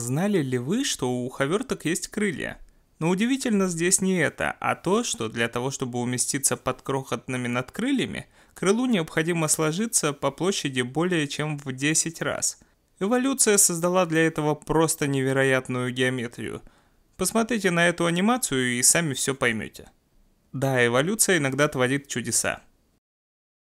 Знали ли вы, что у ховерток есть крылья? Но удивительно здесь не это, а то, что для того, чтобы уместиться под крохотными надкрыльями, крылу необходимо сложиться по площади более чем в 10 раз. Эволюция создала для этого просто невероятную геометрию. Посмотрите на эту анимацию и сами все поймете. Да, эволюция иногда творит чудеса.